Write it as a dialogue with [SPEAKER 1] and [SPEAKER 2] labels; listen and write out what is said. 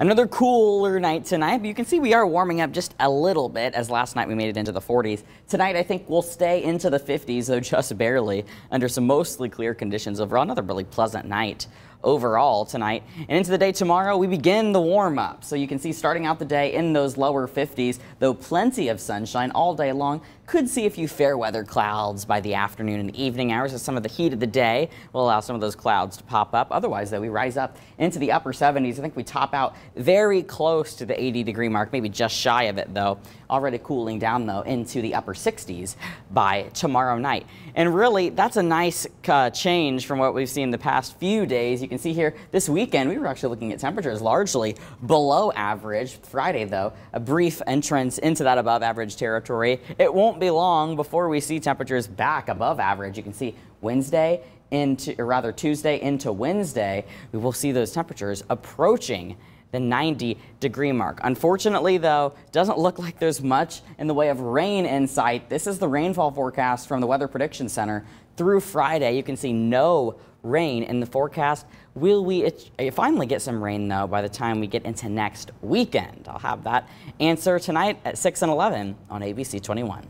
[SPEAKER 1] Another cooler night tonight, but you can see we are warming up just a little bit as last night we made it into the 40s. Tonight, I think we'll stay into the 50s, though just barely, under some mostly clear conditions overall. Another really pleasant night overall tonight. And into the day tomorrow, we begin the warm up. So you can see starting out the day in those lower 50s, though plenty of sunshine all day long. Could see a few fair weather clouds by the afternoon and evening hours as some of the heat of the day will allow some of those clouds to pop up. Otherwise, though, we rise up into the upper 70s. I think we top out very close to the 80 degree mark, maybe just shy of it though. Already cooling down though into the upper 60s by tomorrow night. And really, that's a nice uh, change from what we've seen the past few days. You can see here this weekend, we were actually looking at temperatures largely below average. Friday though, a brief entrance into that above average territory. It won't be long before we see temperatures back above average. You can see Wednesday into, or rather Tuesday into Wednesday, we will see those temperatures approaching the 90 degree mark. Unfortunately, though, doesn't look like there's much in the way of rain in sight. This is the rainfall forecast from the Weather Prediction Center through Friday. You can see no rain in the forecast. Will we eh, finally get some rain, though, by the time we get into next weekend? I'll have that answer tonight at 6 and 11 on ABC 21.